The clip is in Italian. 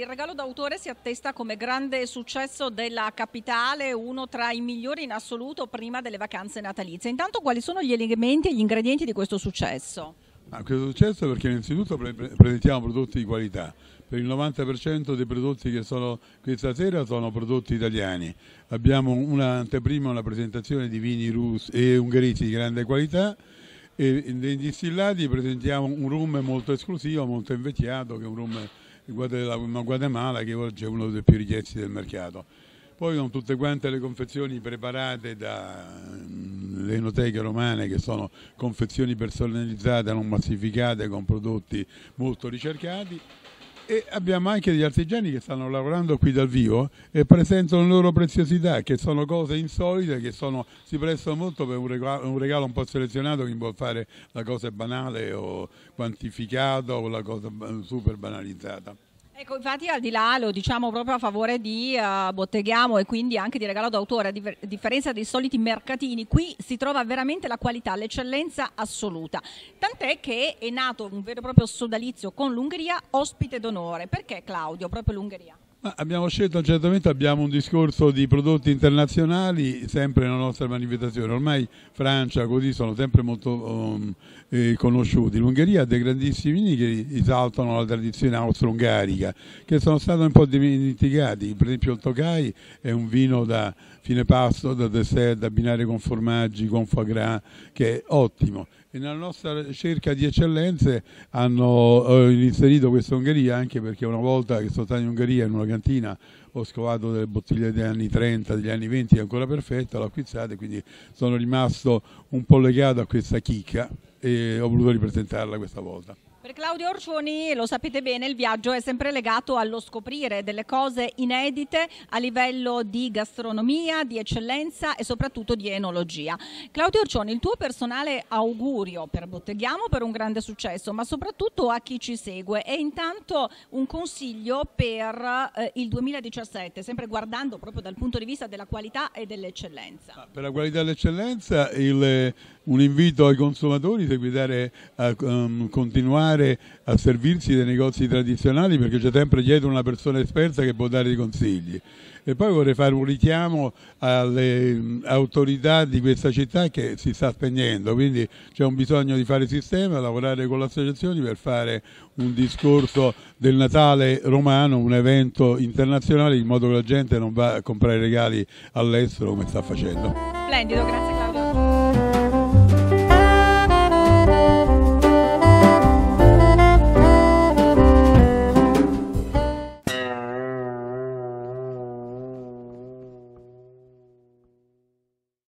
il regalo d'autore si attesta come grande successo della capitale, uno tra i migliori in assoluto prima delle vacanze natalizie. Intanto quali sono gli elementi e gli ingredienti di questo successo? Ah, questo successo perché innanzitutto pre presentiamo prodotti di qualità, per il 90% dei prodotti che sono qui stasera sono prodotti italiani. Abbiamo un'anteprima, una presentazione di vini russi e ungheresi di grande qualità e nei distillati presentiamo un rum molto esclusivo, molto invecchiato, che è un rum una Guatemala che oggi è uno dei più richiesti del mercato. Poi con tutte quante le confezioni preparate dalle mm, enoteche romane che sono confezioni personalizzate, non massificate, con prodotti molto ricercati. E abbiamo anche degli artigiani che stanno lavorando qui dal vivo e presentano le loro preziosità, che sono cose insolite, che sono, si prestano molto per un regalo, un regalo, un po' selezionato chi può fare la cosa banale o quantificata o la cosa super banalizzata. Ecco, infatti al di là lo diciamo proprio a favore di uh, Botteghiamo e quindi anche di regalo d'autore, a, diver- a differenza dei soliti mercatini, qui si trova veramente la qualità, l'eccellenza assoluta. Tant'è che è nato un vero e proprio sodalizio con l'Ungheria, ospite d'onore. Perché Claudio, proprio l'Ungheria? Ma abbiamo scelto a un certo momento, abbiamo un discorso di prodotti internazionali sempre nella nostra manifestazione, ormai Francia così sono sempre molto um, eh, conosciuti, l'Ungheria ha dei grandissimi vini che esaltano la tradizione austro-ungarica, che sono stati un po' dimenticati, per esempio il Tokai è un vino da fine pasto, da dessert, da abbinare con formaggi, con foie gras, che è ottimo e nella nostra ricerca di eccellenze hanno eh, inserito questa Ungheria anche perché una volta che sono stato in Ungheria in una cantina ho scovato delle bottiglie degli anni 30, degli anni 20 ancora perfetta, l'ho acquistata quindi sono rimasto un po' legato a questa chicca e ho voluto ripresentarla questa volta. Per Claudio Orcioni, lo sapete bene, il viaggio è sempre legato allo scoprire delle cose inedite a livello di gastronomia, di eccellenza e soprattutto di enologia. Claudio Orcioni, il tuo personale augurio per Botteghiamo per un grande successo, ma soprattutto a chi ci segue e intanto un consiglio per eh, il 2017, sempre guardando proprio dal punto di vista della qualità e dell'eccellenza. Ah, per la qualità e l'eccellenza il un invito ai consumatori di a um, continuare a servirsi dei negozi tradizionali perché c'è sempre dietro una persona esperta che può dare dei consigli. E poi vorrei fare un richiamo alle um, autorità di questa città che si sta spegnendo, quindi c'è un bisogno di fare sistema, lavorare con le associazioni per fare un discorso del Natale romano, un evento internazionale in modo che la gente non va a comprare regali all'estero come sta facendo. Splendido, grazie.